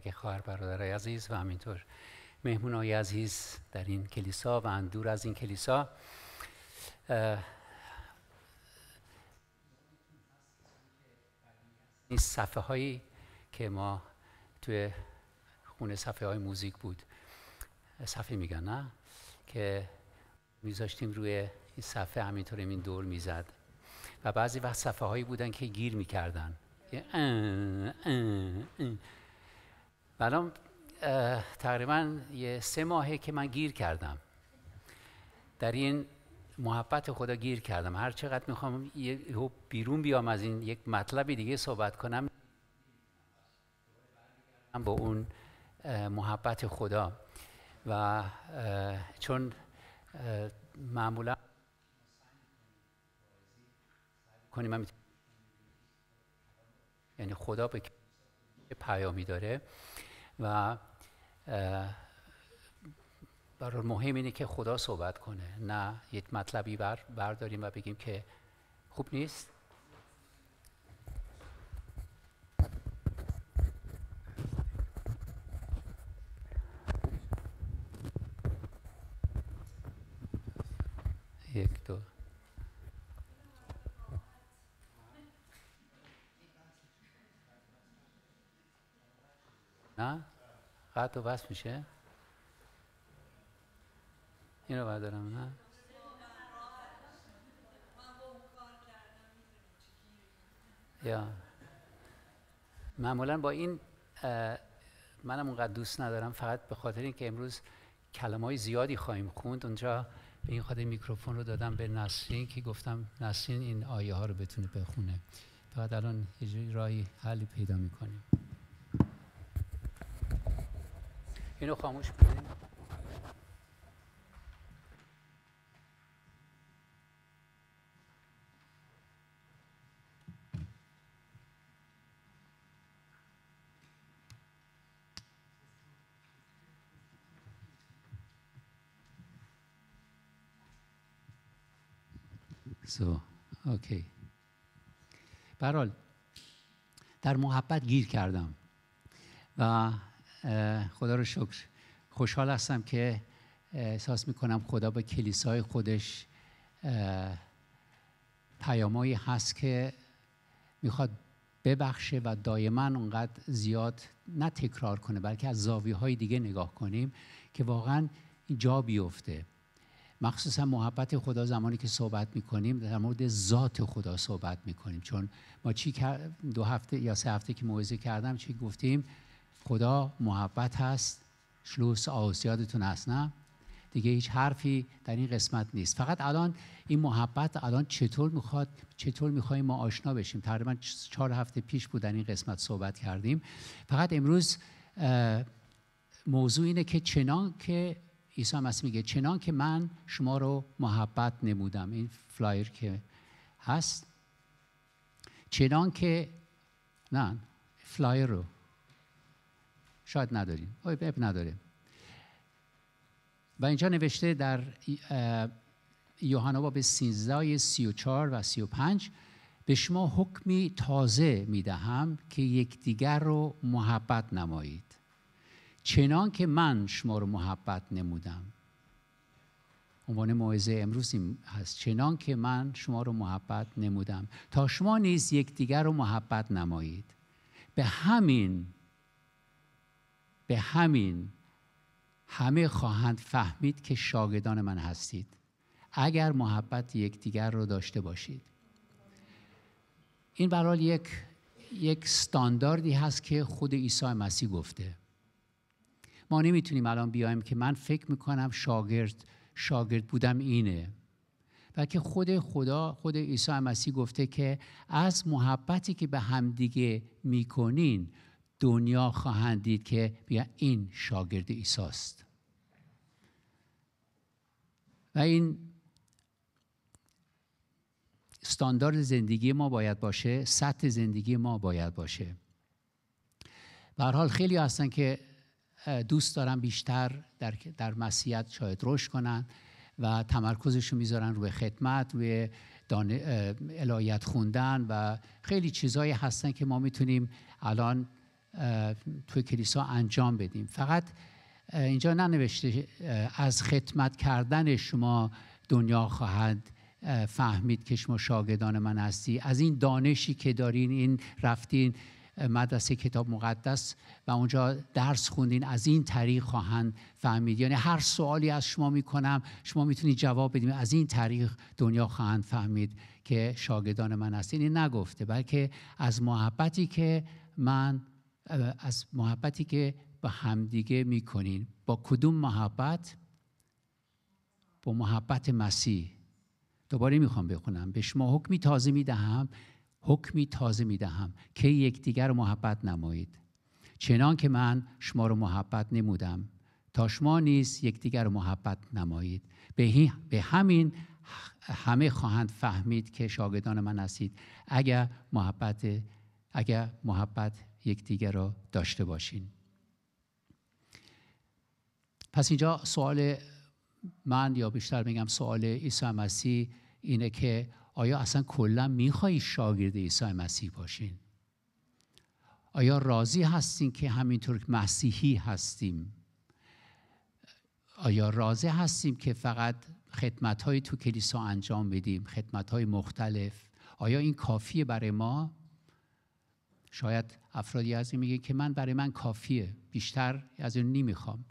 تک خواهر برادرای عزیز و همینطور مهمونای عزیز در این کلیسا و اندور از این کلیسا این صفحه هایی که ما توی خونه صفحه های موزیک بود صفحه میگن نه که میذاشتیم روی این صفحه همینطور این دور میزد و بعضی وقت صفحه هایی بودن که گیر میکردن برام تقریبا یه سه ماهه که من گیر کردم در این محبت خدا گیر کردم هر چقدر میخوام یه بیرون بیام از این یک مطلب دیگه صحبت کنم با اون محبت خدا و چون معمولا یعنی خدا به پیامی داره و برای مهم اینه که خدا صحبت کنه نه یک مطلبی بر برداریم و بگیم که خوب نیست یک دو ها؟ و بس میشه این رو بردارم نه یا معمولا با این منم اونقدر دوست ندارم فقط به خاطر اینکه امروز کلم های زیادی خواهیم خوند اونجا به این خاطر میکروفون رو دادم به نسرین که گفتم نسرین این آیه ها رو بتونه بخونه فقط الان یه راهی حلی پیدا میکنیم اینو خاموش کنیم سو اوکی برحال در محبت گیر کردم و خدا رو شکر خوشحال هستم که احساس میکنم خدا به کلیسای خودش پیامایی هست که میخواد ببخشه و دایما اونقدر زیاد نه تکرار کنه بلکه از زاویه های دیگه نگاه کنیم که واقعا جا بیفته مخصوصا محبت خدا زمانی که صحبت میکنیم در مورد ذات خدا صحبت میکنیم چون ما چی دو هفته یا سه هفته که موعظه کردم چی گفتیم خدا محبت هست شلوس آسیادتون هست نه دیگه هیچ حرفی در این قسمت نیست فقط الان این محبت الان چطور میخواد چطور ما آشنا بشیم تقریبا چهار هفته پیش بود در این قسمت صحبت کردیم فقط امروز موضوع اینه که چنان که عیسی مسیح میگه چنان که من شما رو محبت نمودم این فلایر که هست چنان که نه فلایر رو شاید نداریم بب نداره و اینجا نوشته در یوحنا باب 13 34 و 35 به شما حکمی تازه میدهم که یکدیگر رو محبت نمایید چنان که من شما رو محبت نمودم عنوان موعظه امروز هست چنان که من شما رو محبت نمودم تا شما نیز یکدیگر رو محبت نمایید به همین به همین همه خواهند فهمید که شاگردان من هستید اگر محبت یکدیگر رو داشته باشید این به یک یک استانداردی هست که خود عیسی مسیح گفته ما نمیتونیم الان بیایم که من فکر میکنم شاگرد شاگرد بودم اینه بلکه خود خدا خود عیسی مسیح گفته که از محبتی که به همدیگه میکنین دنیا خواهند دید که بیا این شاگرد ایساست و این استاندارد زندگی ما باید باشه سطح زندگی ما باید باشه به حال خیلی هستن که دوست دارن بیشتر در, در مسیحیت شاید رشد کنن و تمرکزشون میذارن روی خدمت روی الایت خوندن و خیلی چیزهایی هستن که ما میتونیم الان توی کلیسا انجام بدیم فقط اینجا ننوشته از خدمت کردن شما دنیا خواهد فهمید که شما شاگردان من هستی از این دانشی که دارین این رفتین مدرسه کتاب مقدس و اونجا درس خوندین از این طریق خواهند فهمید یعنی هر سوالی از شما میکنم شما میتونید جواب بدیم از این طریق دنیا خواهند فهمید که شاگردان من هستین این نگفته بلکه از محبتی که من از محبتی که به همدیگه میکنین با کدوم محبت با محبت مسیح دوباره میخوام بخونم به شما حکمی تازه میدهم حکمی تازه میدهم که یکدیگر محبت نمایید چنان که من شما رو محبت نمودم تا شما نیز یکدیگر محبت نمایید به, همین همه خواهند فهمید که شاگردان من هستید اگر محبت اگر محبت یکدیگر را داشته باشین پس اینجا سوال من یا بیشتر میگم سوال عیسی مسیح اینه که آیا اصلا کلا میخوایی شاگرد عیسی مسیح باشین آیا راضی هستین که همینطور مسیحی هستیم آیا راضی هستیم که فقط خدمت تو کلیسا انجام بدیم خدمت های مختلف آیا این کافیه برای ما شاید افرادی از این میگه که من برای من کافیه بیشتر از این نمیخوام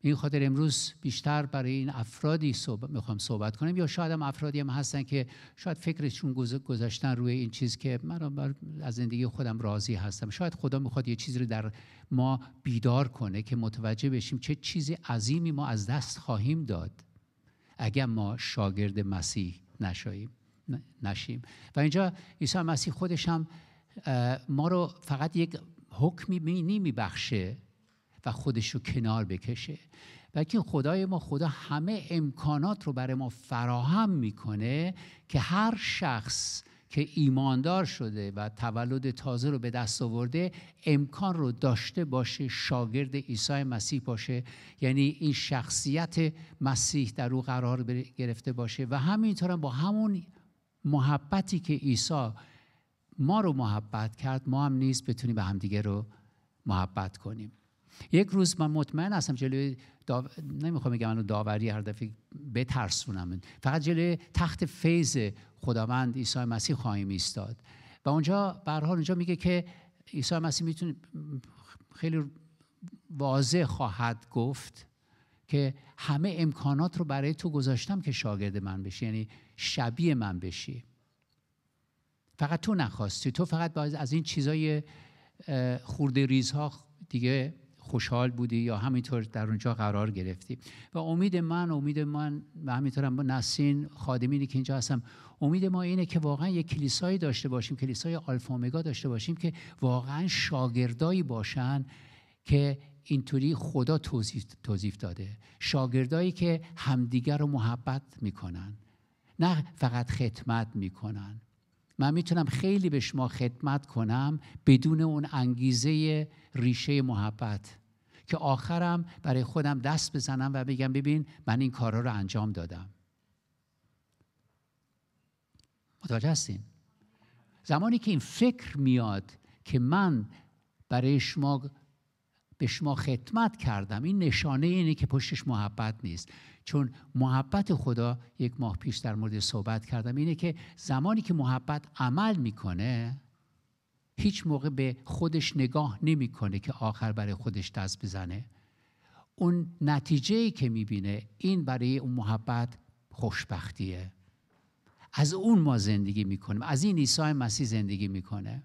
این خاطر امروز بیشتر برای این افرادی میخوام صحبت کنم یا شاید هم افرادی هم هستن که شاید فکرشون گذاشتن روی این چیز که من از زندگی خودم راضی هستم شاید خدا میخواد یه چیزی رو در ما بیدار کنه که متوجه بشیم چه چیز عظیمی ما از دست خواهیم داد اگر ما شاگرد مسیح نشاییم نشیم و اینجا عیسی مسیح خودش هم ما رو فقط یک حکمی بخشه و خودش رو کنار بکشه بلکه خدای ما خدا همه امکانات رو برای ما فراهم میکنه که هر شخص که ایماندار شده و تولد تازه رو به دست آورده امکان رو داشته باشه شاگرد عیسی مسیح باشه یعنی این شخصیت مسیح در او قرار گرفته باشه و همینطور با همون محبتی که عیسی ما رو محبت کرد ما هم نیست بتونیم به همدیگه رو محبت کنیم یک روز من مطمئن هستم جلوی نمیخوام بگم منو داوری هر دفعه بترسونم فقط جلوی تخت فیض خداوند عیسی مسیح خواهیم ایستاد و اونجا به حال اونجا میگه که عیسی مسیح میتونه خیلی واضح خواهد گفت که همه امکانات رو برای تو گذاشتم که شاگرد من بشی یعنی شبیه من بشی فقط تو نخواستی تو فقط باز از این چیزای خورده ریزها دیگه خوشحال بودی یا همینطور در اونجا قرار گرفتی و امید من امید من و همینطورم با نسین خادمینی که اینجا هستم امید ما اینه که واقعا یک کلیسایی داشته باشیم کلیسای آلفامگا داشته باشیم که واقعا شاگردایی باشن که اینطوری خدا توضیف, توضیف داده شاگردایی که همدیگر رو محبت میکنن نه فقط خدمت میکنن من میتونم خیلی به شما خدمت کنم بدون اون انگیزه ریشه محبت که آخرم برای خودم دست بزنم و بگم ببین من این کارا رو انجام دادم متوجه هستین زمانی که این فکر میاد که من برای شما به شما خدمت کردم این نشانه اینه که پشتش محبت نیست چون محبت خدا یک ماه پیش در مورد صحبت کردم اینه که زمانی که محبت عمل میکنه هیچ موقع به خودش نگاه نمیکنه که آخر برای خودش دست بزنه اون نتیجه که میبینه این برای اون محبت خوشبختیه از اون ما زندگی میکنیم از این عیسی مسیح زندگی میکنه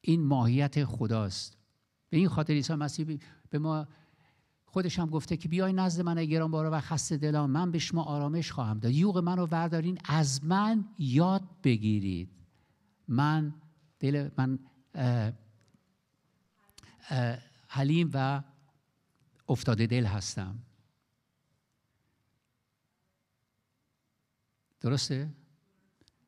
این ماهیت خداست به این خاطر عیسی مسیح به ما خودش هم گفته که بیای نزد من ای بارا و خسته دلان من به شما آرامش خواهم داد یوغ من رو وردارین از من یاد بگیرید من دل من حلیم و افتاده دل هستم درسته؟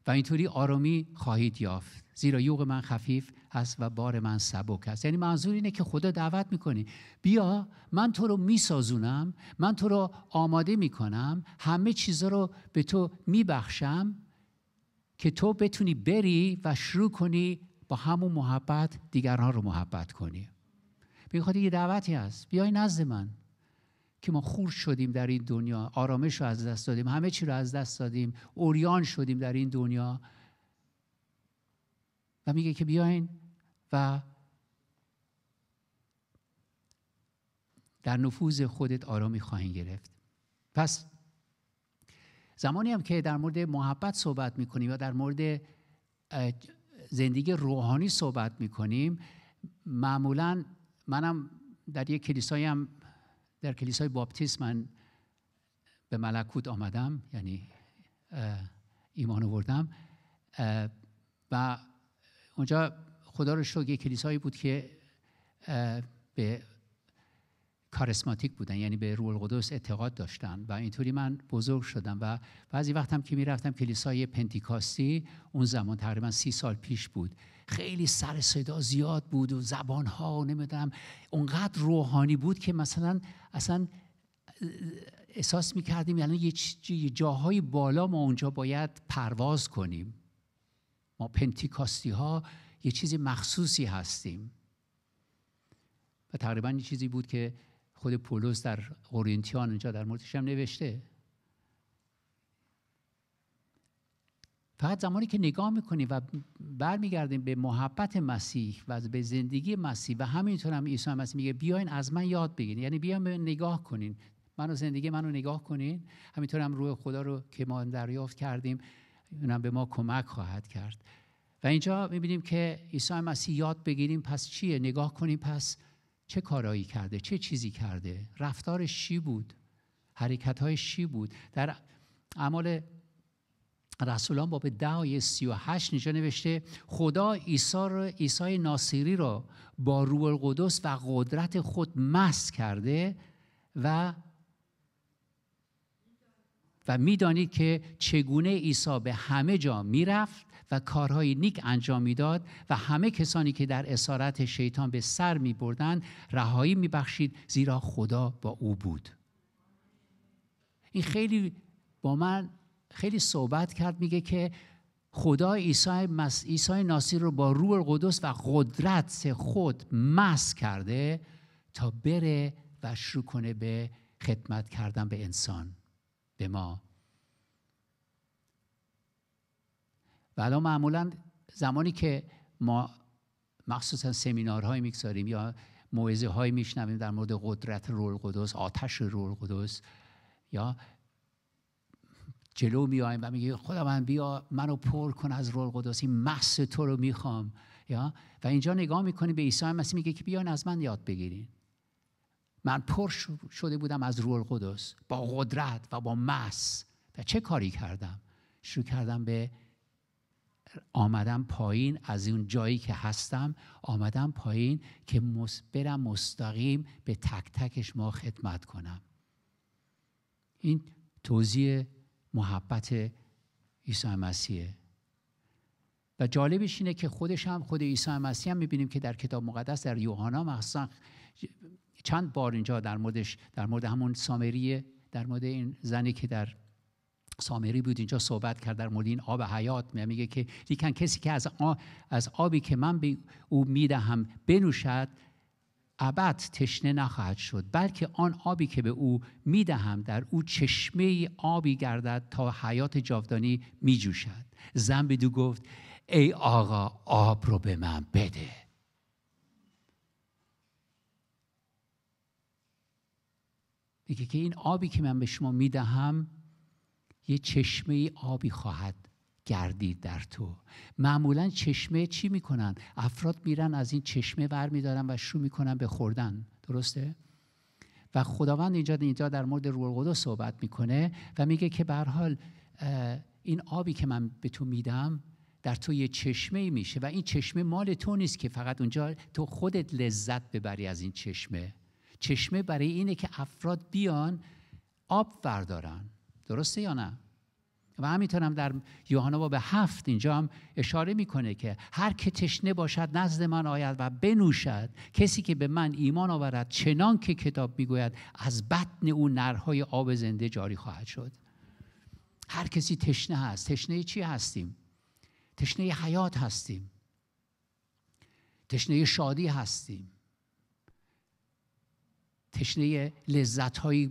و اینطوری آرامی خواهید یافت زیرا یوغ من خفیف هست و بار من سبک است یعنی منظور اینه که خدا دعوت میکنه بیا من تو رو میسازونم من تو رو آماده میکنم همه چیزا رو به تو میبخشم که تو بتونی بری و شروع کنی با همون محبت دیگران رو محبت کنی میخواد یه دعوتی هست بیای نزد من که ما خور شدیم در این دنیا آرامش رو از دست دادیم همه چی رو از دست دادیم اوریان شدیم در این دنیا و میگه که بیاین و در نفوذ خودت آرامی خواهی گرفت پس زمانی هم که در مورد محبت صحبت میکنیم یا در مورد زندگی روحانی صحبت میکنیم معمولا منم در یک کلیسای هم در کلیسای باپتیست من به ملکوت آمدم یعنی ایمان آوردم و اونجا خدا رو شکر یک کلیسایی بود که به کارسماتیک بودن یعنی به روح القدس اعتقاد داشتن و اینطوری من بزرگ شدم و بعضی هم که میرفتم کلیسای پنتیکاستی اون زمان تقریبا سی سال پیش بود خیلی سر صدا زیاد بود و زبان ها و اونقدر روحانی بود که مثلا اصلا احساس میکردیم یعنی یه جاهای بالا ما اونجا باید پرواز کنیم ما پنتیکاستی ها یه چیزی مخصوصی هستیم و تقریبا یه چیزی بود که خود پولس در اورینتیان اینجا در موردش هم نوشته فقط زمانی که نگاه میکنیم و برمیگردیم به محبت مسیح و به زندگی مسیح و همینطور هم عیسی مسیح میگه بیاین از من یاد بگیرین یعنی بیاین نگاه کنین منو زندگی منو نگاه کنین همینطور هم روح خدا رو که ما دریافت کردیم اونم به ما کمک خواهد کرد و اینجا میبینیم که عیسی مسیح یاد بگیریم پس چیه نگاه کنیم پس چه کارایی کرده چه چیزی کرده رفتارش چی بود حرکتهایش چی بود در اعمال رسولان باب ده آیه سی و هشت نیجا نوشته خدا عیسی عیسی ناصری را با روح القدس و قدرت خود مست کرده و و میدانید که چگونه عیسی به همه جا میرفت کارهای نیک انجام میداد و همه کسانی که در اسارت شیطان به سر می بردن رهایی می بخشید زیرا خدا با او بود این خیلی با من خیلی صحبت کرد میگه که خدا عیسی مس... ایسای ناصیر رو با روح القدس و قدرت خود مس کرده تا بره و شروع کنه به خدمت کردن به انسان به ما و الان معمولا زمانی که ما مخصوصا های میگذاریم یا موعظه هایی میشنویم در مورد قدرت رول قدس آتش رول قدس یا جلو میایم و میگه خدا من بیا منو پر کن از رول قدس این محص تو رو میخوام یا و اینجا نگاه میکنیم به عیسی مسیح میگه که بیاین از من یاد بگیرین من پر شده بودم از رول قدس با قدرت و با مس و چه کاری کردم شروع کردم به آمدم پایین از اون جایی که هستم آمدم پایین که برم مستقیم به تک تک شما خدمت کنم این توضیح محبت عیسی مسیحه و جالبش اینه که خودش هم خود عیسی مسیح هم میبینیم که در کتاب مقدس در یوحنا مخصوصا چند بار اینجا در موردش در مورد همون سامریه در مورد این زنی که در سامری بود اینجا صحبت کرد در مورد این آب حیات میگه که لیکن کسی که از, از آبی که من به او میدهم بنوشد ابد تشنه نخواهد شد بلکه آن آبی که به او میدهم در او چشمه آبی گردد تا حیات جاودانی میجوشد زن به دو گفت ای آقا آب رو به من بده میگه که این آبی که من به شما میدهم یه چشمه آبی خواهد گردید در تو معمولا چشمه چی میکنن افراد میرن از این چشمه ور میدارن و شروع میکنن به خوردن درسته و خداوند اینجا اینجا در مورد روح القدس صحبت میکنه و میگه که به حال این آبی که من به تو میدم در تو یه چشمه میشه و این چشمه مال تو نیست که فقط اونجا تو خودت لذت ببری از این چشمه چشمه برای اینه که افراد بیان آب بردارن درسته یا نه و همینطورم در یوحنا باب هفت اینجا هم اشاره میکنه که هر که تشنه باشد نزد من آید و بنوشد کسی که به من ایمان آورد چنان که کتاب میگوید از بطن او نرهای آب زنده جاری خواهد شد هر کسی تشنه هست تشنه چی هستیم تشنه حیات هستیم تشنه شادی هستیم تشنه لذت های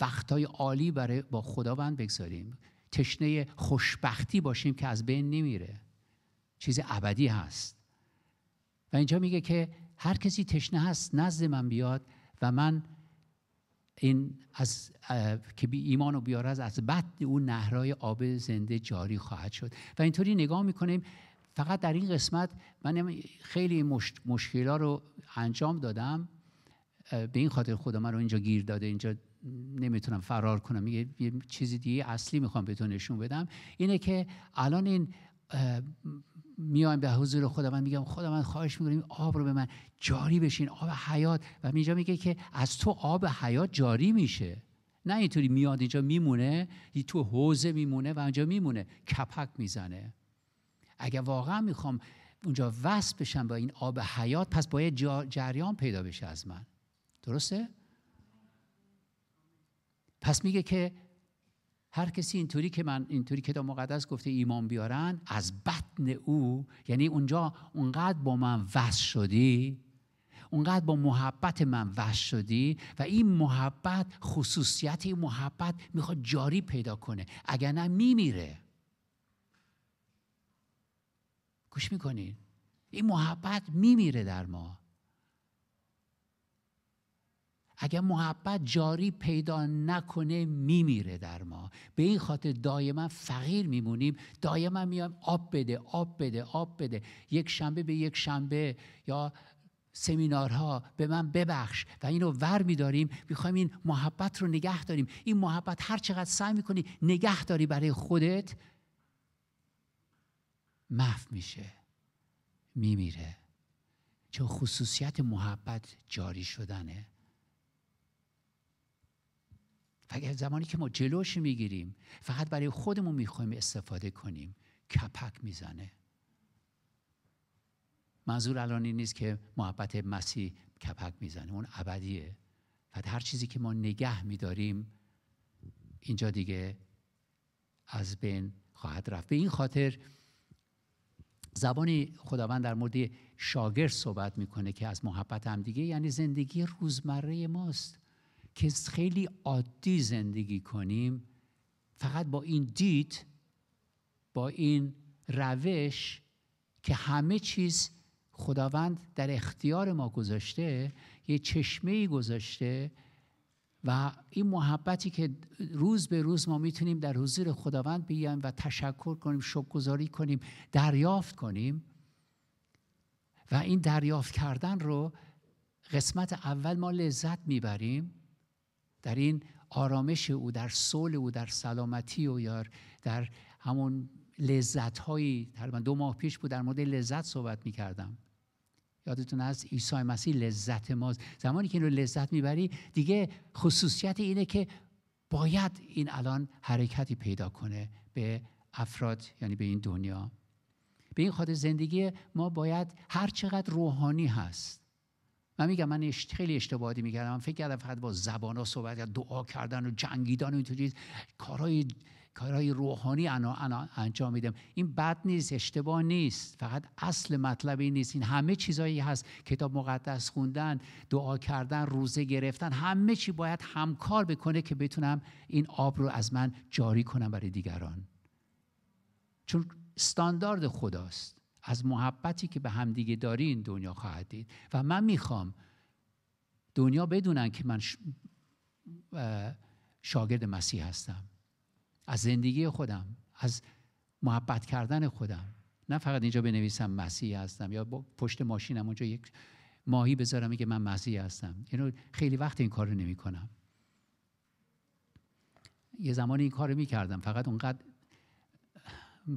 وقتهای عالی برای با خداوند بگذاریم تشنه خوشبختی باشیم که از بین نمیره چیز ابدی هست و اینجا میگه که هر کسی تشنه هست نزد من بیاد و من این از که بی ایمان و بیاره از از بد اون نهرهای آب زنده جاری خواهد شد و اینطوری نگاه میکنیم فقط در این قسمت من خیلی مش، مشکلات رو انجام دادم به این خاطر خدا من رو اینجا گیر داده اینجا نمیتونم فرار کنم یه چیزی دیگه اصلی میخوام بهتون نشون بدم اینه که الان این میایم به حضور من میگم من خواهش میکنم آب رو به من جاری بشین آب حیات و اینجا میگه که از تو آب حیات جاری میشه نه اینطوری میاد اینجا میمونه تو حوزه میمونه و اینجا میمونه کپک میزنه اگر واقعا میخوام اونجا وصل بشم با این آب حیات پس باید جریان پیدا بشه از من درسته؟ پس میگه که هر کسی اینطوری که من اینطوری کتاب مقدس گفته ایمان بیارن از بطن او یعنی اونجا اونقدر با من وصل شدی اونقدر با محبت من وحش شدی و این محبت خصوصیت این محبت میخواد جاری پیدا کنه اگر نه میمیره گوش میکنین این محبت میمیره در ما اگر محبت جاری پیدا نکنه میمیره در ما به این خاطر دائما فقیر میمونیم دائما میایم آب بده آب بده آب بده یک شنبه به یک شنبه یا سمینارها به من ببخش و اینو ور میداریم میخوایم این محبت رو نگه داریم این محبت هر چقدر سعی میکنی نگه داری برای خودت محف میشه میمیره چون خصوصیت محبت جاری شدنه اگر زمانی که ما جلوش میگیریم فقط برای خودمون میخوایم استفاده کنیم کپک میزنه منظور الان این نیست که محبت مسیح کپک میزنه اون ابدیه و هر چیزی که ما نگه میداریم اینجا دیگه از بین خواهد رفت به این خاطر زبانی خداوند در مورد شاگرد صحبت میکنه که از محبت هم دیگه یعنی زندگی روزمره ماست که خیلی عادی زندگی کنیم فقط با این دید با این روش که همه چیز خداوند در اختیار ما گذاشته یه چشمه گذاشته و این محبتی که روز به روز ما میتونیم در حضور خداوند بیایم و تشکر کنیم شکرگزاری کنیم دریافت کنیم و این دریافت کردن رو قسمت اول ما لذت میبریم در این آرامش او در صلح او در سلامتی او یا در همون لذت هایی تقریبا دو ماه پیش بود در مورد لذت صحبت می کردم یادتون از عیسی مسیح لذت ماست زمانی که اینو لذت میبری دیگه خصوصیت اینه که باید این الان حرکتی پیدا کنه به افراد یعنی به این دنیا به این خاطر زندگی ما باید هر چقدر روحانی هست من میگم من خیلی اشتباهی میکردم من فکر کردم فقط با زبان ها صحبت یا دعا کردن و جنگیدن و چیز. کارهای کارهای روحانی انجام میدم این بد نیست اشتباه نیست فقط اصل مطلب این نیست این همه چیزایی هست کتاب مقدس خوندن دعا کردن روزه گرفتن همه چی باید همکار بکنه که بتونم این آب رو از من جاری کنم برای دیگران چون استاندارد خداست از محبتی که به همدیگه داری دنیا خواهد دید و من میخوام دنیا بدونن که من شاگرد مسیح هستم از زندگی خودم از محبت کردن خودم نه فقط اینجا بنویسم مسیح هستم یا پشت ماشینم اونجا یک ماهی بذارم که من مسیح هستم یعنی خیلی وقت این کار رو یه زمان این کار رو می فقط اونقدر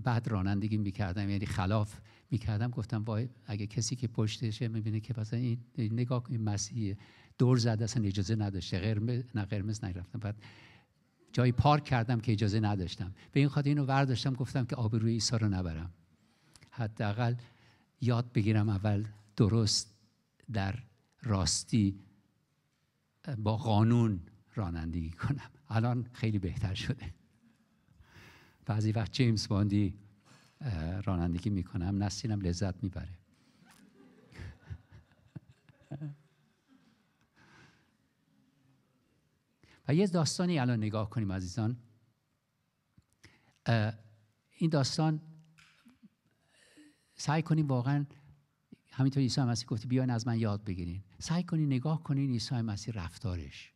بد رانندگی می کردم یعنی خلاف میکردم گفتم وای اگه کسی که پشتشه میبینه که مثلا این نگاه این مسیح دور زده اصلا اجازه نداشته قرمز نه قرمز نگرفتم بعد جایی پارک کردم که اجازه نداشتم به این خاطر اینو ورداشتم گفتم که آبروی عیسی رو نبرم حداقل یاد بگیرم اول درست در راستی با قانون رانندگی کنم الان خیلی بهتر شده بعضی وقت جیمز باندی رانندگی میکنم نسینم لذت میبره و یه داستانی الان نگاه کنیم عزیزان این داستان سعی کنیم واقعا همینطور عیسی مسیح گفته بیاین از من یاد بگیرین سعی کنید نگاه کنین عیسی مسیح رفتارش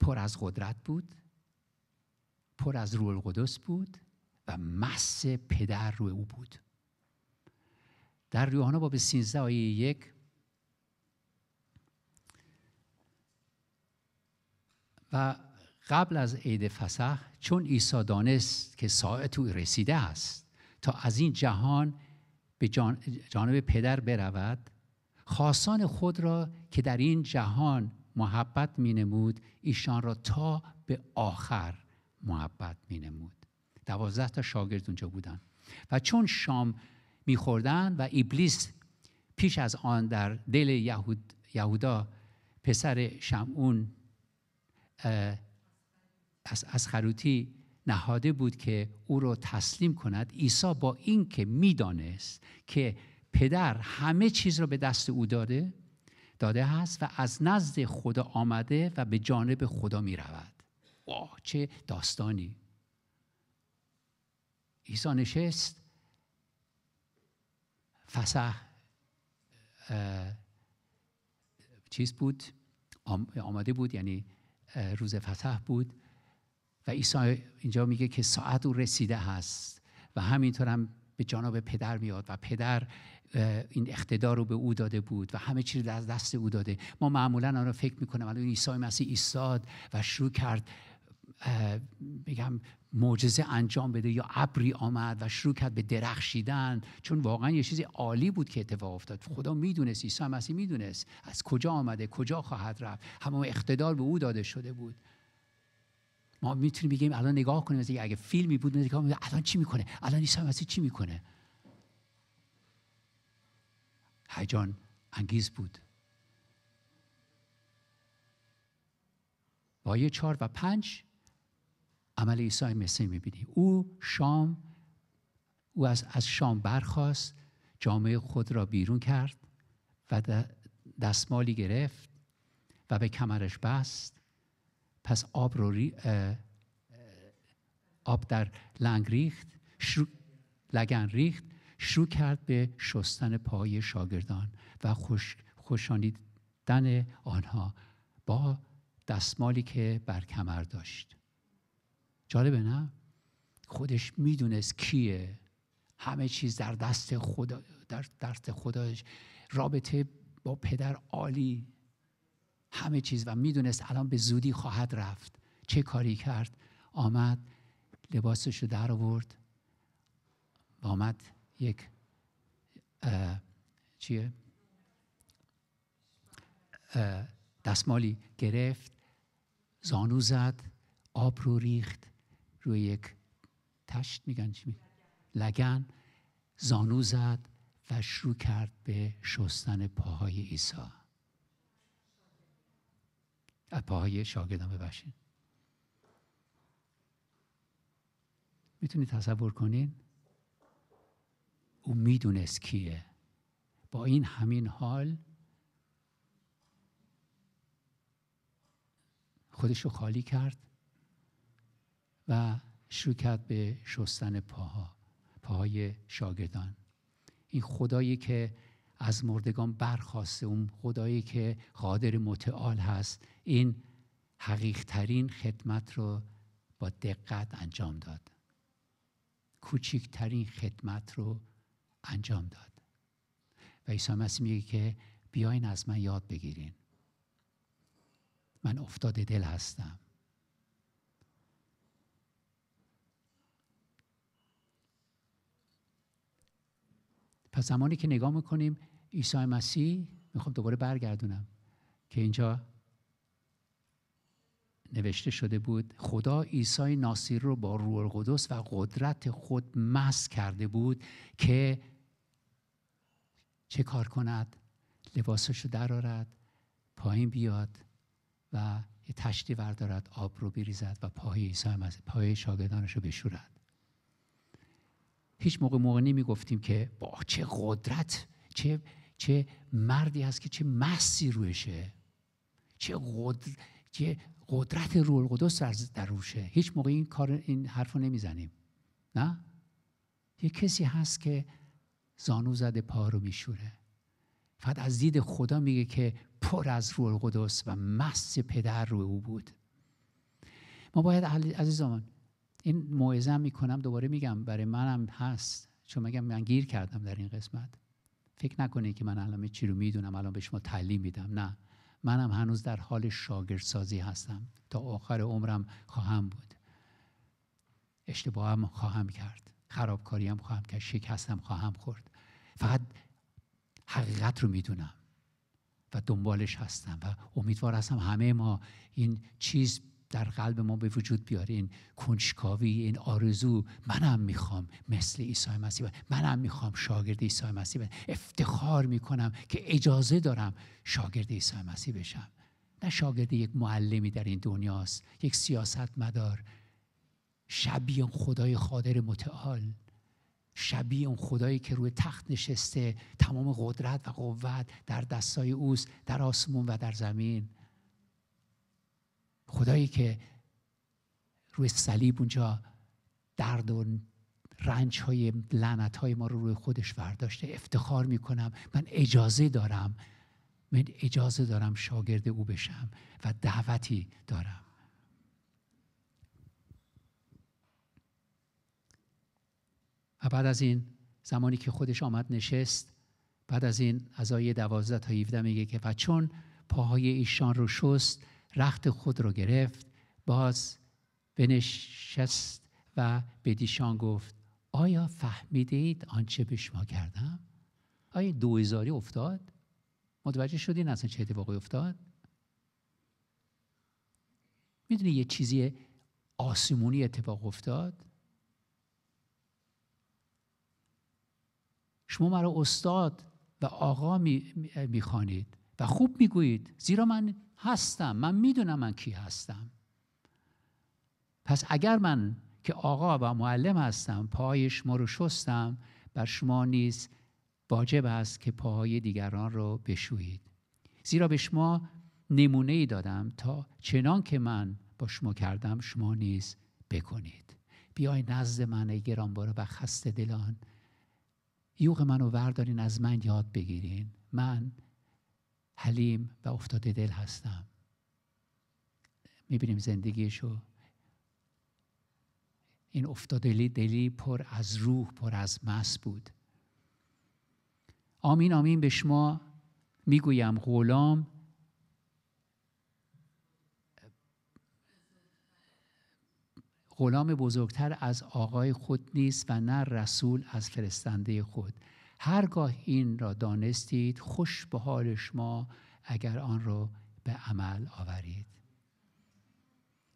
پر از قدرت بود پر از روح القدس بود و مس پدر روی او بود در یوحنا باب 13 آیه یک و قبل از عید فسح چون عیسی دانست که ساعت او رسیده است تا از این جهان به جانب پدر برود خواستان خود را که در این جهان محبت می نمود ایشان را تا به آخر محبت می نمود دوازده تا شاگرد اونجا بودن و چون شام خوردن و ابلیس پیش از آن در دل یهود، یهودا پسر شمعون از, از خروتی نهاده بود که او را تسلیم کند عیسی با این که میدانست که پدر همه چیز را به دست او داده داده هست و از نزد خدا آمده و به جانب خدا می رود واه چه داستانی عیسی نشست فسح چیز بود آماده بود یعنی روز فتح بود و عیسی اینجا میگه که ساعت او رسیده هست و همینطور هم به جناب پدر میاد و پدر این اقتدار رو به او داده بود و همه چیز رو از دست او داده ما معمولا آن را فکر میکنم ولی عیسی مسیح ایستاد و شروع کرد میگم معجزه انجام بده یا ابری آمد و شروع کرد به درخشیدن چون واقعا یه چیز عالی بود که اتفاق افتاد خدا میدونست عیسی مسیح میدونست از کجا آمده کجا خواهد رفت همه اقتدار به او داده شده بود ما میتونیم بگیم الان نگاه کنیم اگه فیلمی بود نگاه الان چی میکنه الان عیسی مسیح چی میکنه هیجان انگیز بود با چهار و پنج عمل عیسی مسیح میبینیم او شام او از, از شام برخواست جامعه خود را بیرون کرد و دستمالی گرفت و به کمرش بست پس آب رو ری... آب در لنگ ریخت لگن ریخت شروع کرد به شستن پای شاگردان و خوش... خوشانیدن آنها با دستمالی که بر کمر داشت جالبه نه خودش میدونست کیه همه چیز در دست خدا در دست خداش رابطه با پدر عالی همه چیز و میدونست الان به زودی خواهد رفت چه کاری کرد آمد لباسش رو در آورد و آمد یک چیه دستمالی گرفت زانو زد آب رو ریخت روی یک تشت میگن چی میگن لگن زانو زد و شروع کرد به شستن پاهای عیسی پاهای شاگردان ببخشید میتونید تصور کنین او میدونست کیه با این همین حال خودش رو خالی کرد و شروع کرد به شستن پاها پاهای شاگردان این خدایی که از مردگان برخواسته اون خدایی که قادر متعال هست این حقیقترین خدمت رو با دقت انجام داد کوچکترین خدمت رو انجام داد و عیسی مسیح میگه که بیاین از من یاد بگیرین من افتاده دل هستم تا زمانی که نگاه میکنیم عیسی مسیح میخوام دوباره برگردونم که اینجا نوشته شده بود خدا عیسی ناصیر رو با روح القدس و قدرت خود مس کرده بود که چه کار کند لباسش رو درارد پایین بیاد و یه تشتی وردارد آب رو بریزد و پای عیسی پای شاگردانش رو بشورد هیچ موقع موقع نمی گفتیم که با چه قدرت چه چه مردی هست که چه مسی روشه چه قدر چه قدرت روح القدس در روشه هیچ موقع این کار این حرفو نمیزنیم نه یه کسی هست که زانو زده پا رو میشوره فقط از دید خدا میگه که پر از روح القدس و مس پدر روی او بود ما باید زمان، این موعظه میکنم دوباره میگم برای منم هست چون میگم من گیر کردم در این قسمت فکر نکنید که من الان چی رو میدونم الان به شما تعلیم میدم نه منم هنوز در حال سازی هستم تا آخر عمرم خواهم بود اشتباهم خواهم کرد هم خواهم کرد شکستم خواهم خورد فقط حقیقت رو میدونم و دنبالش هستم و امیدوار هستم همه ما این چیز در قلب ما به وجود بیاره این کنشکاوی این آرزو منم میخوام مثل عیسی مسیح منم میخوام شاگرد ایسای مسیح بشم افتخار میکنم که اجازه دارم شاگرد ایسای مسیح بشم نه شاگرد یک معلمی در این دنیاست یک سیاستمدار شبیه خدای خادر متعال شبیه اون خدایی که روی تخت نشسته تمام قدرت و قوت در دستای اوست در آسمون و در زمین خدایی که روی صلیب اونجا درد و رنج های لعنت های ما رو روی خودش برداشته افتخار میکنم من اجازه دارم من اجازه دارم شاگرد او بشم و دعوتی دارم و بعد از این زمانی که خودش آمد نشست بعد از این از آیه دوازده تا 17 میگه که و چون پاهای ایشان رو شست رخت خود را گرفت باز بنشست و به دیشان گفت آیا فهمیدید آنچه به شما کردم؟ آیا دویزاری افتاد؟ متوجه شدین اصلا چه اتفاقی افتاد؟ میدونی یه چیزی آسمونی اتفاق افتاد؟ شما مرا استاد و آقا میخوانید و خوب میگویید زیرا من هستم من میدونم من کی هستم پس اگر من که آقا و معلم هستم پای شما رو شستم بر شما نیز واجب است که پاهای دیگران رو بشویید زیرا به شما نمونه ای دادم تا چنان که من با شما کردم شما نیز بکنید بیای نزد من ای گرانبار و خسته دلان یوغ منو وردارین از من یاد بگیرین من حلیم و افتاده دل هستم میبینیم زندگیشو این افتادلی دلی پر از روح پر از مس بود آمین آمین به شما میگویم غلام غلام بزرگتر از آقای خود نیست و نه رسول از فرستنده خود هرگاه این را دانستید خوش به حال شما اگر آن را به عمل آورید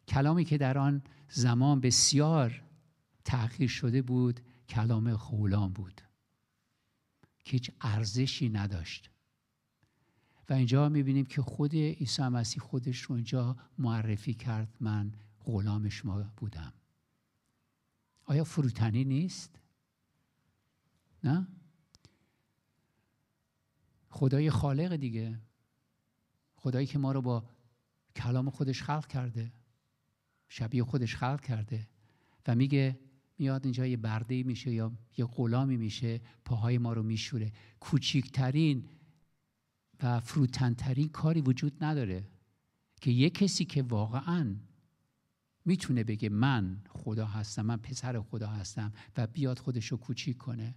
کلامی که در آن زمان بسیار تأخیر شده بود کلام خولان بود که هیچ ارزشی نداشت و اینجا میبینیم که خود عیسی مسیح خودش رو اینجا معرفی کرد من غلام شما بودم آیا فروتنی نیست؟ نه؟ خدای خالق دیگه خدایی که ما رو با کلام خودش خلق کرده شبیه خودش خلق کرده و میگه میاد اینجا یه برده میشه یا یه غلامی میشه پاهای ما رو میشوره کوچیکترین و فروتنترین کاری وجود نداره که یه کسی که واقعا میتونه بگه من خدا هستم من پسر خدا هستم و بیاد خودش رو کوچیک کنه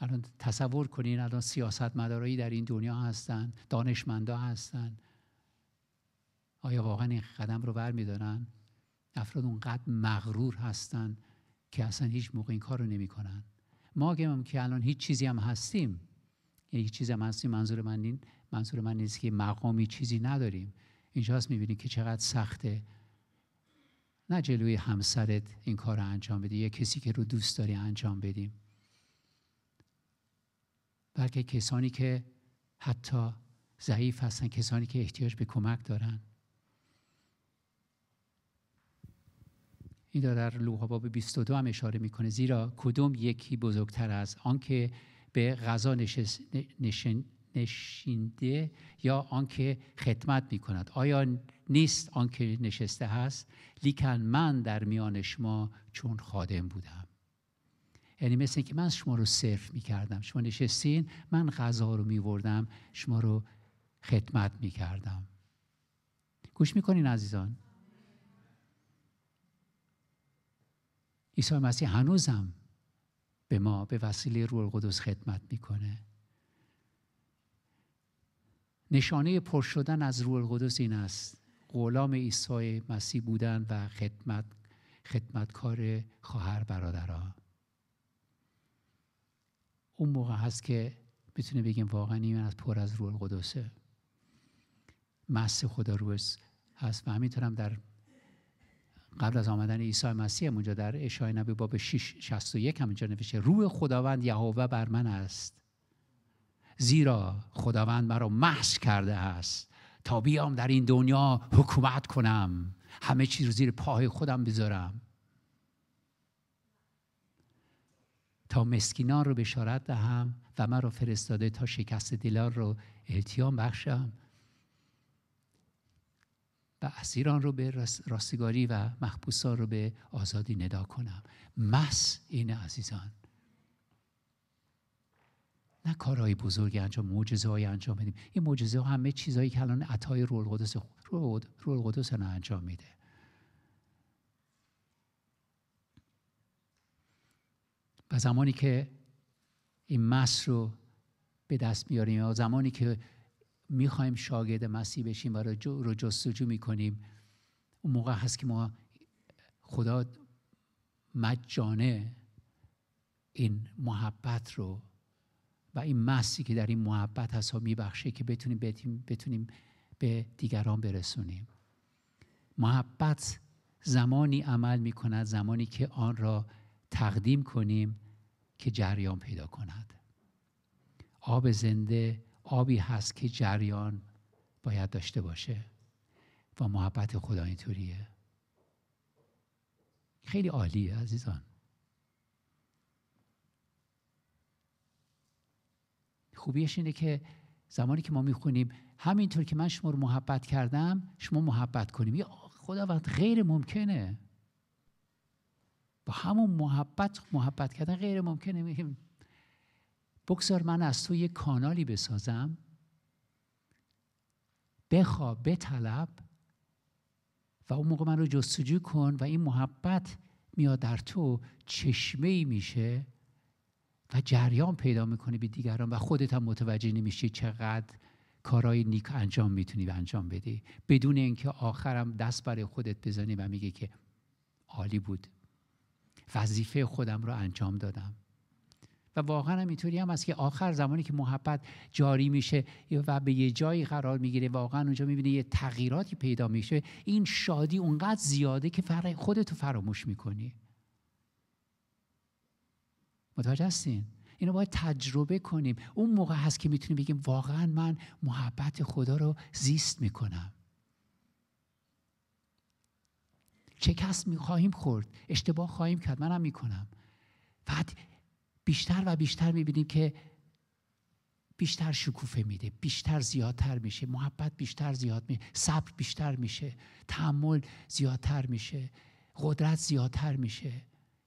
الان تصور کنین الان سیاست مدارایی در این دنیا هستن دانشمندا هستن آیا واقعا این قدم رو بر میدارن؟ افراد اونقدر مغرور هستن که اصلا هیچ موقع این کار رو نمیکنن ما هم که الان هیچ چیزی هم هستیم یعنی هیچ چیزی هم هستیم منظور من این منظور من نیست که مقامی چیزی نداریم اینجاست میبینید که چقدر سخته نه جلوی همسرت این کار رو انجام بدی یا کسی که رو دوست داری انجام بدیم بلکه کسانی که حتی ضعیف هستن کسانی که احتیاج به کمک دارن این در لوقا باب 22 هم اشاره میکنه زیرا کدوم یکی بزرگتر از آنکه به غذا نشین نشینده یا آنکه خدمت می کند آیا نیست آنکه نشسته هست لیکن من در میان شما چون خادم بودم یعنی مثل اینکه من شما رو صرف کردم، شما نشستین من غذا رو میوردم شما رو خدمت کردم. گوش میکنین عزیزان عیسی مسیح هنوزم به ما به وسیله روح القدس خدمت میکنه نشانه پر شدن از روح القدس این است غلام عیسی مسیح بودن و خدمت خدمتکار خواهر برادران اون موقع هست که میتونه بگیم واقعا این از پر از روح القدسه مس خدا روح هست و هم در قبل از آمدن عیسی مسیح اونجا در اشای نبی باب 6 61 هم نوشته روح خداوند یهوه بر من است زیرا خداوند مرا محض کرده است تا بیام در این دنیا حکومت کنم همه چیز رو زیر پای خودم بذارم تا مسکینان رو بشارت دهم و رو فرستاده تا شکست دلار رو التیام بخشم و اسیران رو به راستگاری و محبوسان رو به آزادی ندا کنم مس این عزیزان نه کارهای بزرگی انجام معجزه های انجام بدیم این معجزه همه چیزهایی که الان عطای رول قدس رول رو انجام میده و زمانی که این مس رو به دست میاریم و زمانی که میخوایم شاگرد مسیح بشیم و رو جستجو میکنیم اون موقع هست که ما خدا مجانه این محبت رو و این مسی که در این محبت هست و میبخشه که بتونیم, بتونیم, به دیگران برسونیم محبت زمانی عمل میکند زمانی که آن را تقدیم کنیم که جریان پیدا کند آب زنده آبی هست که جریان باید داشته باشه و محبت خدا اینطوریه خیلی عالیه عزیزان خوبیش اینه که زمانی که ما میخونیم همینطور که من شما رو محبت کردم شما محبت کنیم یا خداوند غیر ممکنه با همون محبت محبت کردن غیر ممکنه میگیم بگذار من از تو یه کانالی بسازم بخوا بطلب و اون موقع من رو جستجو کن و این محبت میاد در تو چشمه ای میشه و جریان پیدا میکنه به دیگران و خودت هم متوجه نمیشی چقدر کارهای نیک انجام میتونی و انجام بدی بدون اینکه آخرم دست برای خودت بزنی و میگه که عالی بود وظیفه خودم رو انجام دادم و واقعا هم اینطوری هم از که آخر زمانی که محبت جاری میشه و به یه جایی قرار میگیره واقعا اونجا میبینه یه تغییراتی پیدا میشه این شادی اونقدر زیاده که فر خودتو فراموش میکنی متوجه هستین اینو باید تجربه کنیم اون موقع هست که میتونیم بگیم واقعا من محبت خدا رو زیست میکنم شکست می خواهیم خورد اشتباه خواهیم کرد منم میکنم بعد بیشتر و بیشتر میبینیم که بیشتر شکوفه میده بیشتر زیادتر میشه محبت بیشتر زیاد میشه صبر بیشتر میشه تحمل زیادتر میشه قدرت زیادتر میشه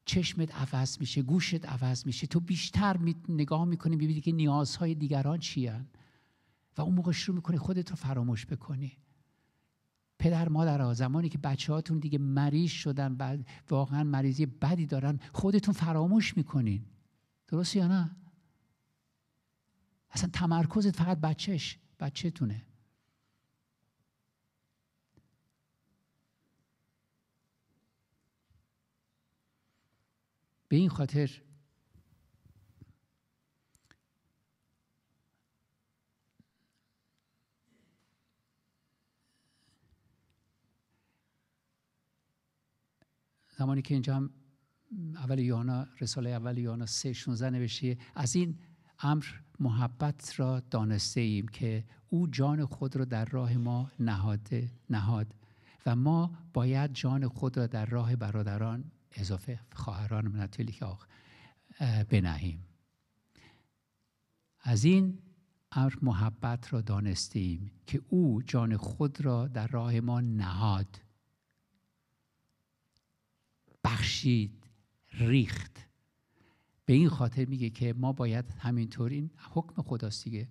چشمت عوض میشه گوشت عوض میشه تو بیشتر نگاه میکنی ببینی که نیازهای دیگران چی و اون موقع شروع میکنی خودت رو فراموش بکنی پدر مادرها زمانی که بچه هاتون دیگه مریض شدن و واقعا مریضی بدی دارن خودتون فراموش میکنین درست یا نه اصلا تمرکزت فقط بچهش تونه به این خاطر زمانی که اینجا هم اول یوحنا رساله اول یوحنا 3 16 نوشته از این امر محبت را دانسته ایم که او جان خود را در راه ما نهاد نهاد و ما باید جان خود را در راه برادران اضافه خواهران که آخ بنهیم از این امر محبت را دانستیم که او جان خود را در راه ما نهاد بخشید ریخت به این خاطر میگه که ما باید همینطور این حکم خداست دیگه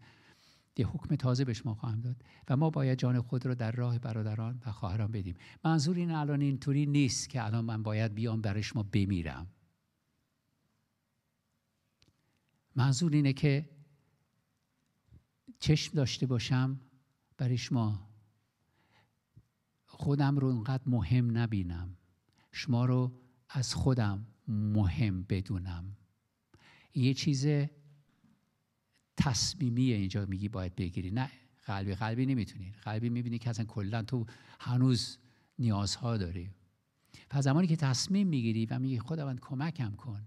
یه حکم تازه به شما خواهم داد و ما باید جان خود را در راه برادران و خواهران بدیم منظور این الان اینطوری نیست که الان من باید بیام برای شما بمیرم منظور اینه که چشم داشته باشم برای شما خودم رو اینقدر مهم نبینم شما رو از خودم مهم بدونم یه چیز تصمیمیه اینجا میگی باید بگیری نه قلبی قلبی نمیتونی قلبی میبینی که اصلا کلا تو هنوز نیازها داری پس زمانی که تصمیم میگیری و میگی خداوند کمکم کن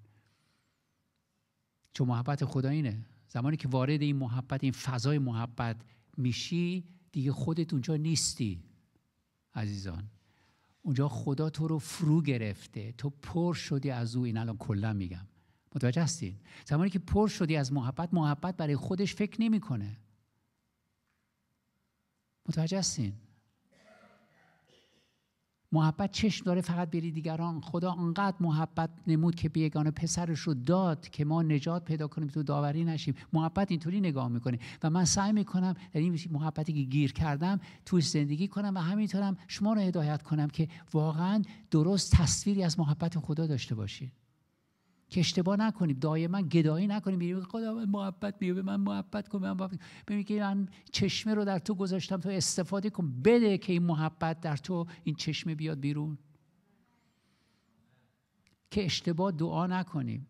چون محبت خدا اینه زمانی که وارد این محبت این فضای محبت میشی دیگه خودت اونجا نیستی عزیزان اونجا خدا تو رو فرو گرفته تو پر شدی از او این الان کلا میگم متوجه هستین زمانی که پر شدی از محبت محبت برای خودش فکر نمیکنه متوجه هستین محبت چشم داره فقط بری دیگران خدا انقدر محبت نمود که بیگانه پسرش رو داد که ما نجات پیدا کنیم تو داوری نشیم محبت اینطوری نگاه میکنه و من سعی میکنم در یعنی این محبتی که گیر کردم توی زندگی کنم و همینطورم شما رو هدایت کنم که واقعا درست تصویری از محبت خدا داشته باشید که اشتباه نکنیم دائما گدایی نکنیم میگیم خدا من محبت بیا به من محبت کن من که من چشمه رو در تو گذاشتم تو استفاده کن بده که این محبت در تو این چشمه بیاد بیرون که اشتباه دعا نکنیم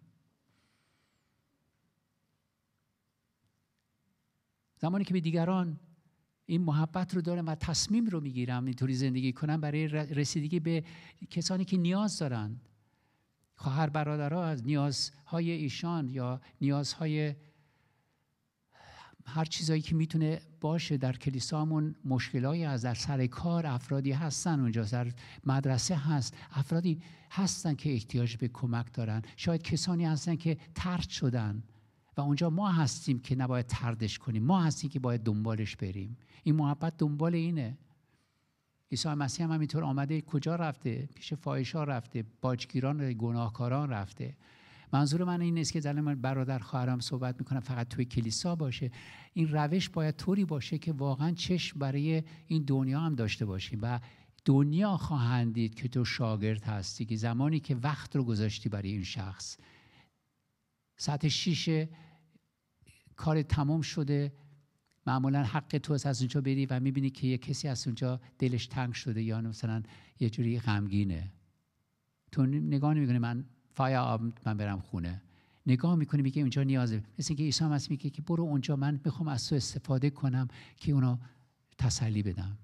زمانی که به دیگران این محبت رو دارم و تصمیم رو میگیرم اینطوری زندگی کنم برای رسیدگی به کسانی که نیاز دارند خواهر برادرها از نیازهای ایشان یا نیازهای هر چیزایی که میتونه باشه در کلیسامون مشکلایی از در سر کار افرادی هستن اونجا در مدرسه هست افرادی هستن که احتیاج به کمک دارن شاید کسانی هستن که ترد شدن و اونجا ما هستیم که نباید تردش کنیم ما هستیم که باید دنبالش بریم این محبت دنبال اینه عیسی مسیح هم همینطور آمده کجا رفته پیش فاحشا رفته باجگیران گناهکاران رفته منظور من این نیست که من برادر خواهرم صحبت میکنم فقط توی کلیسا باشه این روش باید طوری باشه که واقعا چشم برای این دنیا هم داشته باشیم و دنیا خواهند دید که تو شاگرد هستی که زمانی که وقت رو گذاشتی برای این شخص ساعت شیش کار تمام شده معمولا حق توست از اونجا بری و میبینی که یه کسی از اونجا دلش تنگ شده یا مثلا یه جوری غمگینه تو نگاه نمیکنه من فایا من برم خونه نگاه میکنه میگه اونجا نیازه مثل اینکه عیسی هم میگه که برو اونجا من میخوام از تو استفاده کنم که اونو تسلی بدم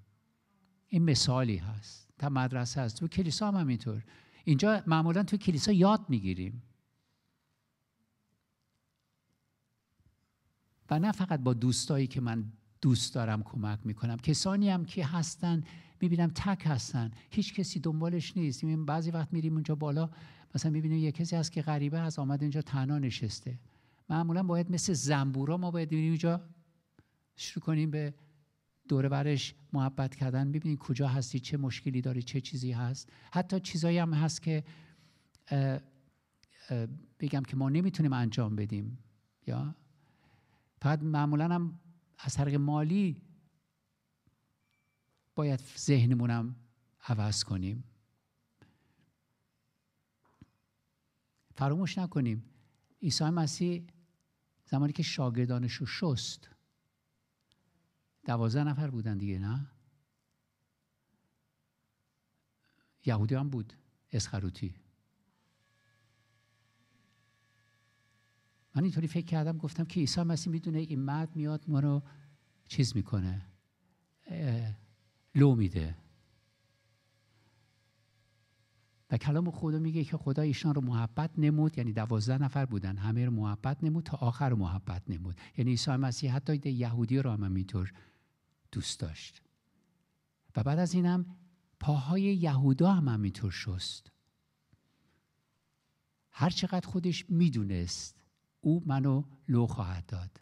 این مثالی هست تا مدرسه هست تو کلیسا هم اینطور. اینجا معمولا تو کلیسا یاد میگیریم و نه فقط با دوستایی که من دوست دارم کمک میکنم کسانی هم که هستن میبینم تک هستن هیچ کسی دنبالش نیست میبینم بعضی وقت میریم اونجا بالا مثلا میبینیم یه کسی هست که غریبه از آمد اینجا تنها نشسته معمولا باید مثل زنبورا ما باید میریم اونجا شروع کنیم به دوره برش محبت کردن ببینید کجا هستی چه مشکلی داری چه چیزی هست حتی چیزایی هم هست که بگم که ما نمیتونیم انجام بدیم یا فقط معمولا هم از طریق مالی باید ذهنمونم عوض کنیم فراموش نکنیم عیسی مسیح زمانی که شاگردانش رو شست دوازده نفر بودن دیگه نه یهودی هم بود اسخروتی من اینطوری فکر کردم گفتم که عیسی مسیح میدونه این مرد میاد ما رو چیز میکنه لو میده و کلام خدا میگه که خدا ایشان رو محبت نمود یعنی دوازده نفر بودن همه رو محبت نمود تا آخر رو محبت نمود یعنی عیسی مسیح حتی یهودی رو هم اینطور دوست داشت و بعد از اینم پاهای یهودا هم همینطور شست هر چقدر خودش میدونست او منو لو خواهد داد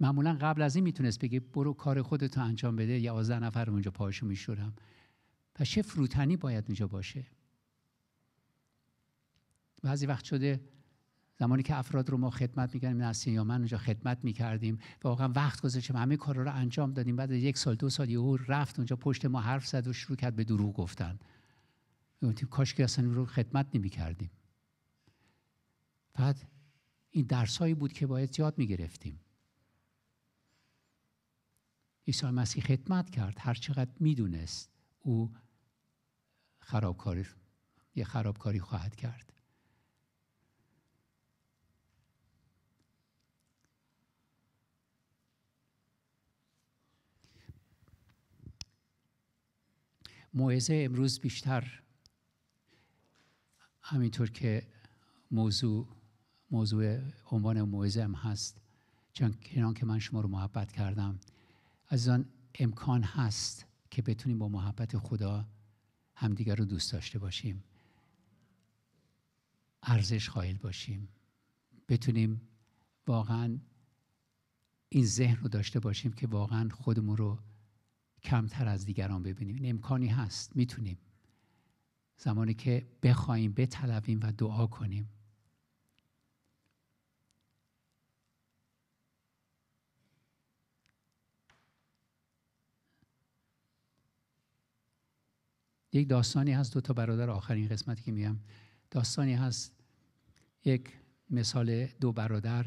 معمولا قبل از این میتونست بگه برو کار خودتو انجام بده یازده نفر اونجا پاشو میشورم و چه فروتنی باید اونجا باشه بعضی وقت شده زمانی که افراد رو ما خدمت میکردیم نسیم یا من اونجا خدمت میکردیم واقعا وقت گذاشتیم همه کارا رو انجام دادیم بعد یک سال دو سال او رفت اونجا پشت ما حرف زد و شروع کرد به دروغ گفتن میگفتیم کاش که اصلا رو خدمت نمی کردیم فقط این درس بود که باید یاد می گرفتیم عیسی مسیح خدمت کرد هر چقدر میدونست او خرابکاری یه خرابکاری خواهد کرد موعظه امروز بیشتر همینطور که موضوع موضوع عنوان موعظه هست چون که من شما رو محبت کردم از آن امکان هست که بتونیم با محبت خدا همدیگر رو دوست داشته باشیم ارزش قائل باشیم بتونیم واقعا این ذهن رو داشته باشیم که واقعا خودمون رو کمتر از دیگران ببینیم این امکانی هست میتونیم زمانی که بخوایم بطلبیم و دعا کنیم یک داستانی هست دو تا برادر آخرین قسمتی که میگم داستانی هست یک مثال دو برادر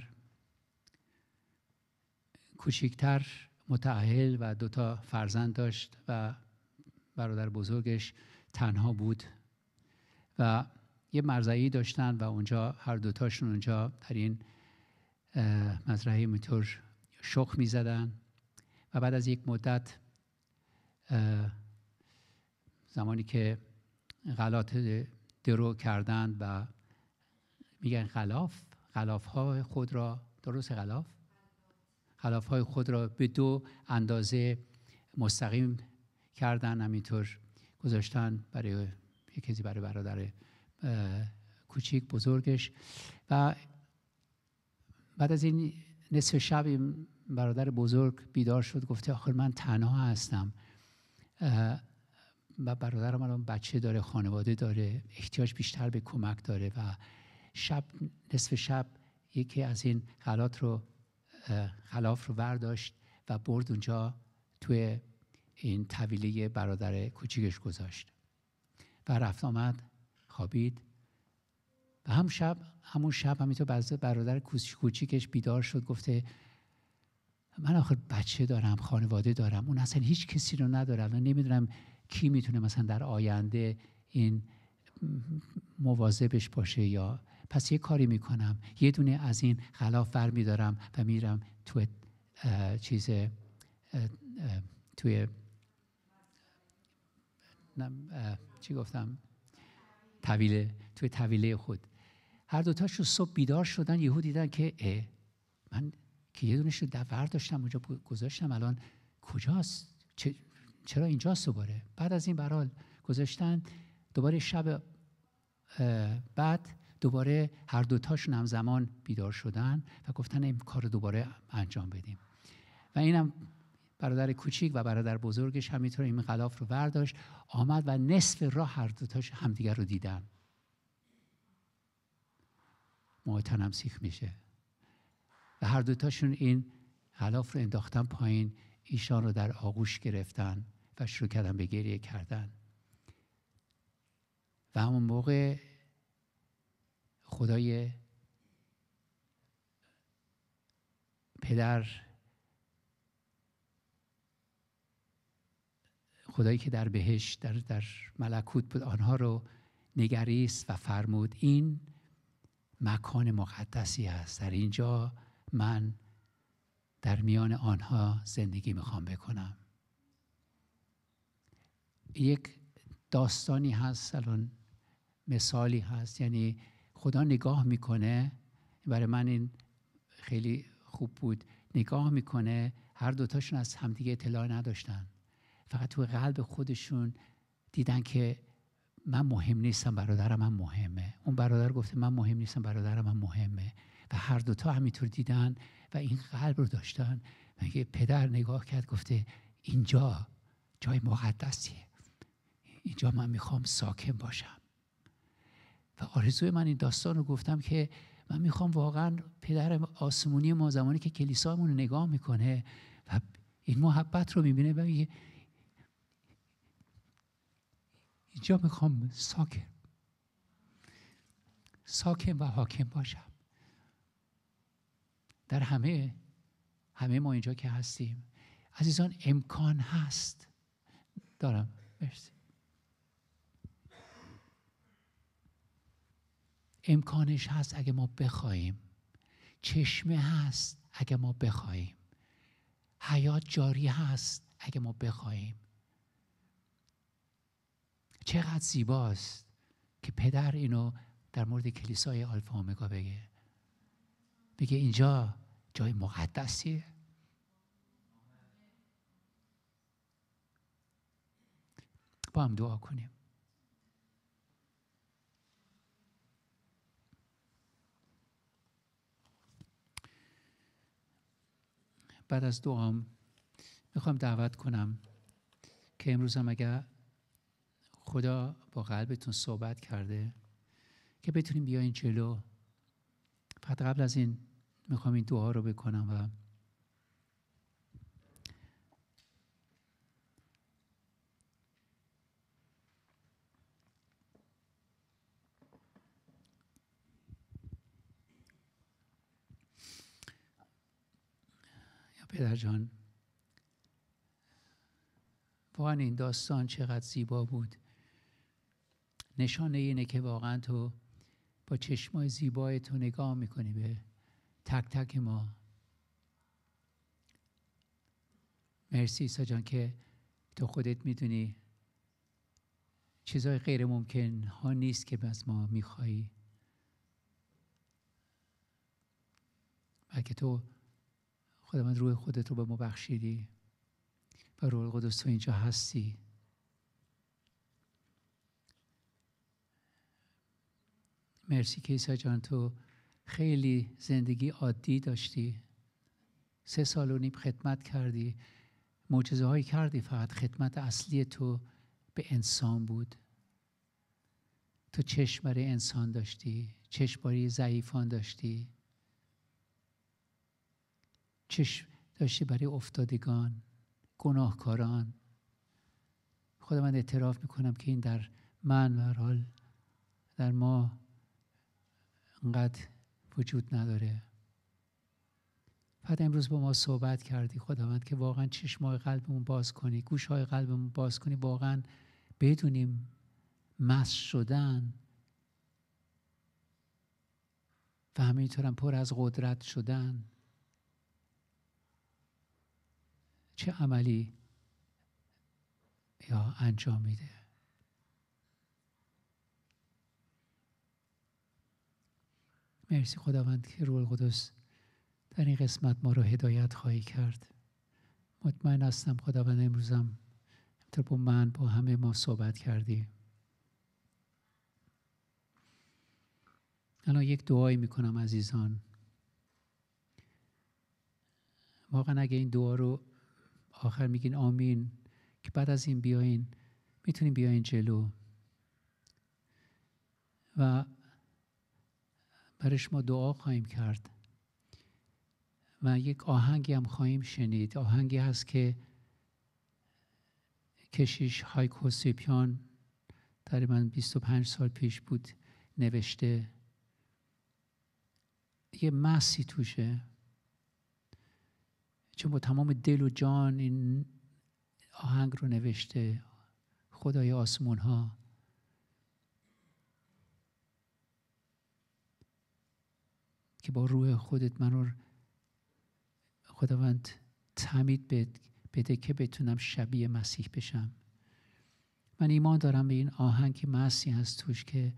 کوچکتر متعهل و تا فرزند داشت و برادر بزرگش تنها بود و یه مرزایی داشتن و اونجا هر دوتاشون اونجا در این مزرعه اینطور شخ می و بعد از یک مدت زمانی که غلات درو کردند و میگن غلاف غلاف های خود را درست غلاف غلاف های خود را به دو اندازه مستقیم کردن همینطور گذاشتن برای یه کسی برای برادر کوچیک بزرگش و بعد از این نصف شب برادر بزرگ بیدار شد گفته آخر من تنها هستم و برادرم الان بچه داره خانواده داره احتیاج بیشتر به کمک داره و شب نصف شب یکی از این غلات رو خلاف رو برداشت و برد اونجا توی این طویله برادر کوچیکش گذاشت و رفت آمد خوابید و هم شب همون شب همینطور برادر کوچیکش بیدار شد گفته من آخر بچه دارم خانواده دارم اون اصلا هیچ کسی رو ندارم و نمیدونم کی میتونه مثلا در آینده این مواظبش باشه یا پس یه کاری میکنم یه دونه از این خلاف بر میدارم و میرم تو چیز توی چی گفتم طویله توی طویله خود هر تاشو صبح بیدار شدن یهو دیدن که من که یه دونش رو داشتم اونجا گذاشتم الان کجاست چرا اینجاست دوباره بعد از این برال گذاشتن دوباره شب بعد دوباره هر دوتاشون همزمان بیدار شدن و گفتن این کار دوباره انجام بدیم و اینم برادر کوچیک و برادر بزرگش همینطور این غلاف رو برداشت آمد و نصف راه هر دوتاش همدیگر رو دیدن موهای سیخ میشه و هر دوتاشون این غلاف رو انداختن پایین ایشان رو در آغوش گرفتن و شروع کردن به گریه کردن و همون موقع خدای پدر خدایی که در بهش، در, در ملکوت بود آنها رو نگریست و فرمود این مکان مقدسی است در اینجا من در میان آنها زندگی میخوام بکنم یک داستانی هست الان مثالی هست یعنی خدا نگاه میکنه برای من این خیلی خوب بود نگاه میکنه هر دوتاشون از همدیگه اطلاع نداشتن فقط تو قلب خودشون دیدن که من مهم نیستم برادرم من مهمه اون برادر گفته من مهم نیستم برادرم من مهمه و هر دوتا همینطور دیدن و این قلب رو داشتن مگه پدر نگاه کرد گفته اینجا جای مقدسیه اینجا من میخوام ساکن باشم و آرزوی من این داستان رو گفتم که من میخوام واقعا پدر آسمونی ما زمانی که کلیسامون رو نگاه میکنه و این محبت رو میبینه و اینجا میخوام ساکن ساکن و حاکم باشم در همه همه ما اینجا که هستیم عزیزان امکان هست دارم مرسی امکانش هست اگه ما بخوایم چشمه هست اگه ما بخوایم حیات جاری هست اگه ما بخوایم چقدر زیباست که پدر اینو در مورد کلیسای آلفا اومگا بگه بگه اینجا جای مقدسیه با هم دعا کنیم بعد از دعام میخوام دعوت کنم که امروز هم اگر خدا با قلبتون صحبت کرده که بتونیم بیاین جلو فقط قبل از این میخوام این دعا رو بکنم و یا پدر جان واقعا این داستان چقدر زیبا بود نشانه اینه که واقعا تو با چشمای زیبای تو نگاه میکنی به تک تک ما مرسی ایسا جان که تو خودت میدونی چیزای غیر ممکن ها نیست که از ما میخوایی بلکه تو خودمان روح خودت رو به ما بخشیدی و روح قدس تو اینجا هستی مرسی که جان تو خیلی زندگی عادی داشتی سه سال و نیم خدمت کردی موجزه هایی کردی فقط خدمت اصلی تو به انسان بود تو چشم برای انسان داشتی چشم برای ضعیفان داشتی چشم داشتی برای افتادگان گناهکاران خدا من اعتراف میکنم که این در من و حال در ما انقدر وجود نداره بعد امروز با ما صحبت کردی خداوند که واقعا چشمای قلبمون باز کنی گوشهای قلبمون باز کنی واقعا بدونیم مس شدن و همینطورم پر از قدرت شدن چه عملی یا انجام میده مرسی خداوند که روح القدس در این قسمت ما رو هدایت خواهی کرد مطمئن هستم خداوند امروزم همطور با من با همه ما صحبت کردی الان یک دعایی میکنم عزیزان واقعا اگه این دعا رو آخر میگین آمین که بعد از این بیاین میتونیم بیاین جلو و برش ما دعا خواهیم کرد و یک آهنگی هم خواهیم شنید آهنگی هست که کشیش هایکو سیپیان من 25 سال پیش بود نوشته یه مسی توشه چون با تمام دل و جان این آهنگ رو نوشته خدای آسمون ها که با روح خودت من رو خداوند تعمید بده که بتونم شبیه مسیح بشم من ایمان دارم به این آهنگ که مسیح هست توش که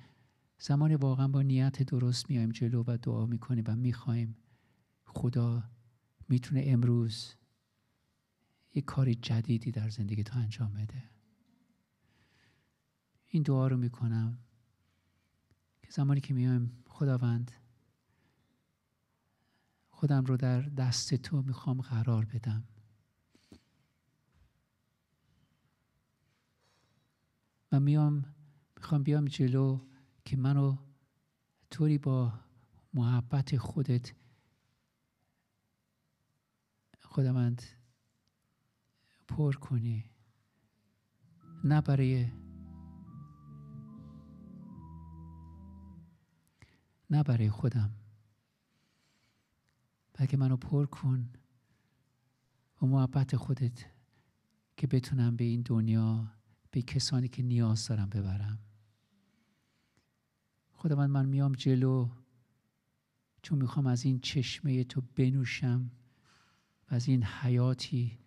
زمان واقعا با نیت درست میایم جلو و دعا میکنیم و میخوایم خدا میتونه امروز یه کاری جدیدی در زندگی تو انجام بده این دعا رو میکنم که زمانی که میایم خداوند خودم رو در دست تو میخوام قرار بدم و میام میخوام بیام جلو که منو طوری با محبت خودت خودمند پر کنی نه برای نه برای خودم بلکه منو پر کن و محبت خودت که بتونم به این دنیا به کسانی که نیاز دارم ببرم خدا من من میام جلو چون میخوام از این چشمه تو بنوشم و از این حیاتی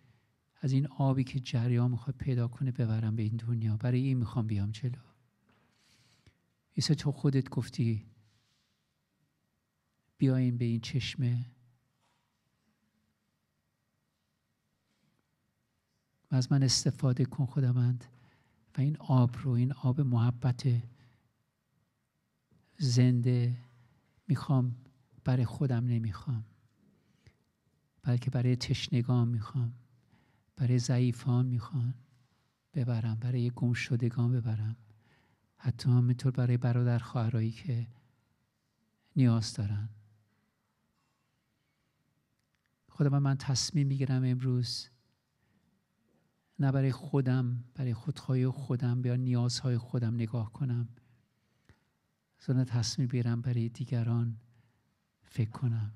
از این آبی که جریان میخواد پیدا کنه ببرم به این دنیا برای این میخوام بیام جلو عیسی تو خودت گفتی بیاین به این چشمه و از من استفاده کن خداوند و این آب رو این آب محبت زنده میخوام برای خودم نمیخوام بلکه برای تشنگان میخوام برای ضعیفان میخوام ببرم برای گم شدگان ببرم حتی همینطور برای برادر خواهرایی که نیاز دارن خدا من تصمیم میگیرم امروز نه برای خودم برای خودخواهی خودم یا نیازهای خودم نگاه کنم زنده تصمیم بیرم برای دیگران فکر کنم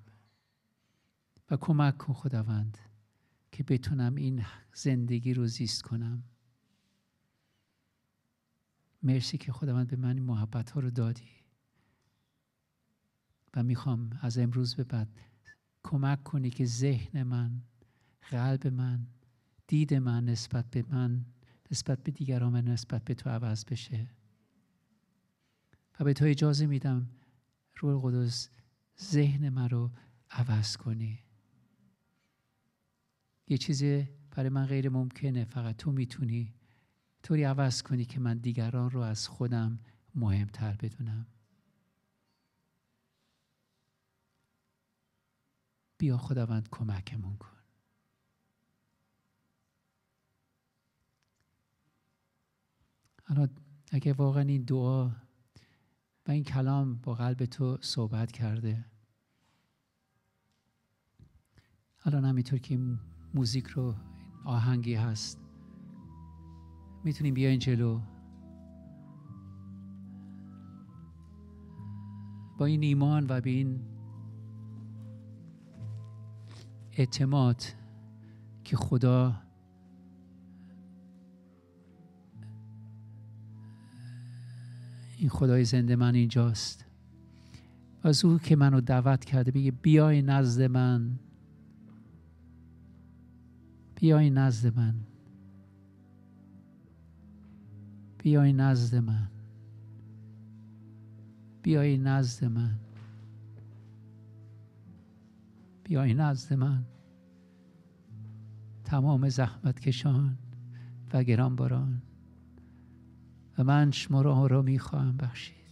و کمک کن خداوند که بتونم این زندگی رو زیست کنم مرسی که خداوند به من این محبت ها رو دادی و میخوام از امروز به بعد کمک کنی که ذهن من قلب من دید من نسبت به من نسبت به دیگران و نسبت به تو عوض بشه و به تو اجازه میدم روح قدس ذهن من رو عوض کنی یه چیزی برای من غیر ممکنه فقط تو میتونی طوری عوض کنی که من دیگران رو از خودم مهمتر بدونم بیا خداوند کمکمون کن الان اگه واقعا این دعا و این کلام با قلب تو صحبت کرده الان همینطور که این موزیک رو آهنگی هست میتونیم بیاین جلو با این ایمان و به این اعتماد که خدا این خدای زنده من اینجاست از او که منو دعوت کرده میگه بیای نزد من بیای نزد من بیای نزد من بیای نزد من بیای نزد من تمام زحمت کشان و گران و من شما را آرامی خواهم بخشید